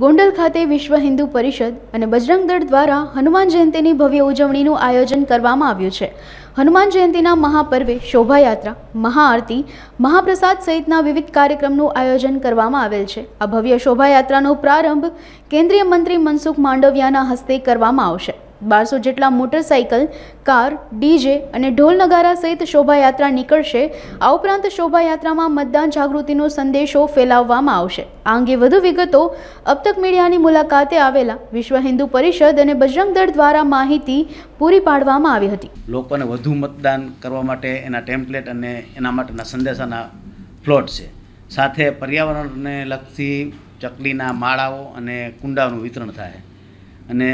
ગોંડલ ખાતે વિશ્વ હિન્દુ પરિષદ અને બજરંગ દળ દ્વારા હનુમાન જયંતીની ભવ્ય ઉજવણીનું આયોજન કરવામાં આવ્યું છે હનુમાન જયંતીના મહાપર્વે શોભાયાત્રા મહાઆરતી મહાપ્રસાદ સહિતના વિવિધ કાર્યક્રમનું આયોજન કરવામાં આવેલ છે આ ભવ્ય શોભાયાત્રાનો પ્રારંભ કેન્દ્રીય મંત્રી મનસુખ માંડવિયાના હસ્તે કરવામાં આવશે બારસો જેટલા મોટરસાઇકલ કાર ડીજે અને ઢોલ નગારા સહિત શોભાયાત્રા નીકળશે આ ઉપરાંત શોભાયાત્રામાં મતદાન જાગૃતિનો સંદેશો ફેલાવવામાં આવશે આ અંગે વધુ વિગતો અબતક મીડિયાની મુલાકાતે આવેલા વિશ્વ હિન્દુ પરિષદ અને બજરંગ દળ દ્વારા માહિતી પૂરી પાડવામાં આવી હતી લોકોને વધુ મતદાન કરવા માટે એના ટેમ્પલેટ અને એના માટેના સંદેશાના ફ્લોટ છે સાથે પર્યાવરણને લગતી ચકલીના માળાઓ અને કુંડાનું વિતરણ થાય અને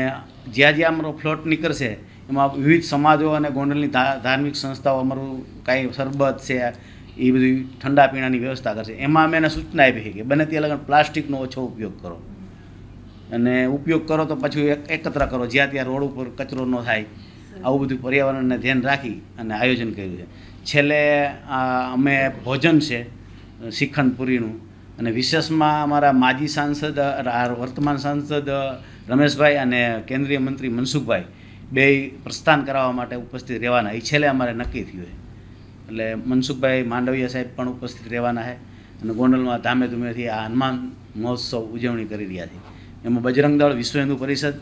જ્યાં જ્યાં અમારો ફ્લોટ નીકળશે એમાં વિવિધ સમાજો અને ગોંડલની ધાર્મિક સંસ્થાઓ અમારું કાંઈ શરબત છે એ બધી ઠંડા પીણાની વ્યવસ્થા કરશે એમાં અમે એને સૂચના આપી કે બને તે લગન પ્લાસ્ટિકનો ઓછો ઉપયોગ કરો અને ઉપયોગ કરો તો પછી એકત્ર કરો જ્યાં ત્યાં રોડ ઉપર કચરો ન થાય આવું બધું પર્યાવરણને ધ્યાન રાખી અને આયોજન કર્યું છે છેલ્લે અમે ભોજન છે શિખંડ અને વિશેષમાં અમારા માજી સાંસદ વર્તમાન સાંસદ રમેશભાઈ અને કેન્દ્રીય મંત્રી મનસુખભાઈ બે પ્રસ્થાન કરાવવા માટે ઉપસ્થિત રહેવાના એ છેલ્લે અમારે નક્કી થયું છે એટલે મનસુખભાઈ માંડવિયા સાહેબ પણ ઉપસ્થિત રહેવાના છે અને ગોંડલમાં ધામે ધૂમેથી આ હનુમાન મહોત્સવ ઉજવણી કરી રહ્યા છે એમાં બજરંગ દળ વિશ્વ હિન્દુ પરિષદ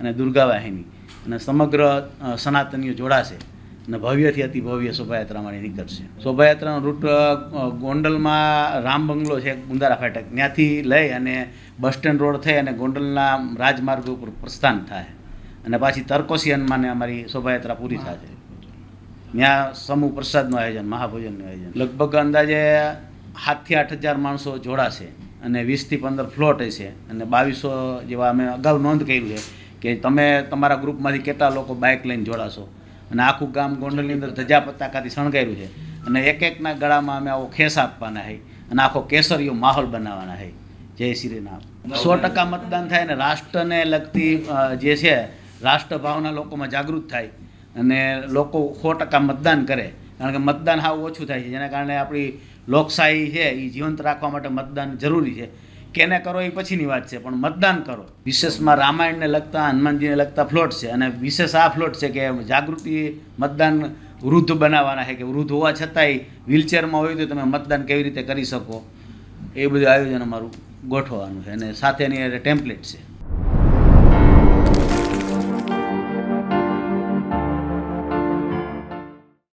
અને દુર્ગા વાહિની અને સમગ્ર સનાતનીઓ જોડાશે અને ભવ્યથી અતિ ભવ્ય શોભાયાત્રામાં નીકળશે શોભાયાત્રાનો રૂટ ગોંડલમાં રામ બંગલો છે ગુંદારા ફાટક ત્યાંથી લઈ અને બસ સ્ટેન્ડ રોડ થઈ અને ગોંડલના રાજમાર્ગ ઉપર પ્રસ્થાન થાય અને પાછી તરકોસી હનુમાને અમારી શોભાયાત્રા પૂરી થશે ત્યાં સમૂહ પ્રસાદનું આયોજન મહાભોજનનું આયોજન લગભગ અંદાજે સાતથી આઠ હજાર માણસો જોડાશે અને વીસથી પંદર ફ્લોટ હશે અને બાવીસો જેવા અમે અગાઉ નોંધ કર્યું છે કે તમે તમારા ગ્રુપમાંથી કેટલા લોકો બાઇક લઈને જોડાશો અને આખું ગામ ગોંડલની અંદર ધજા પતાકાથી શણગાર્યું છે અને એક એકના ગળામાં અમે આવો ખેસ આપવાના હૈ અને આખો કેસરીયો માહોલ બનાવવાના હૈ જય શ્રી રામ સો ટકા મતદાન થાય અને રાષ્ટ્રને લગતી જે છે રાષ્ટ્રભાવના લોકોમાં જાગૃત થાય અને લોકો સો ટકા મતદાન કરે કારણ કે મતદાન હાવ ઓછું થાય છે જેના કારણે આપણી લોકશાહી છે એ જીવંત રાખવા માટે મતદાન જરૂરી છે કેને કરો એ પછીની વાત છે પણ મતદાન કરો વિશેષમાં રામાયણને લગતા હનુમાનજીને લગતા ફ્લોટ છે અને વિશેષ આ ફ્લોટ છે કે જાગૃતિ મતદાન વૃદ્ધ બનાવવાના છે કે વૃદ્ધ હોવા છતાંય વ્હીલચેરમાં હોય તો તમે મતદાન કેવી રીતે કરી શકો એ બધું આયોજન અમારું ગોઠવવાનું છે અને સાથેની ટેમ્પલેટ છે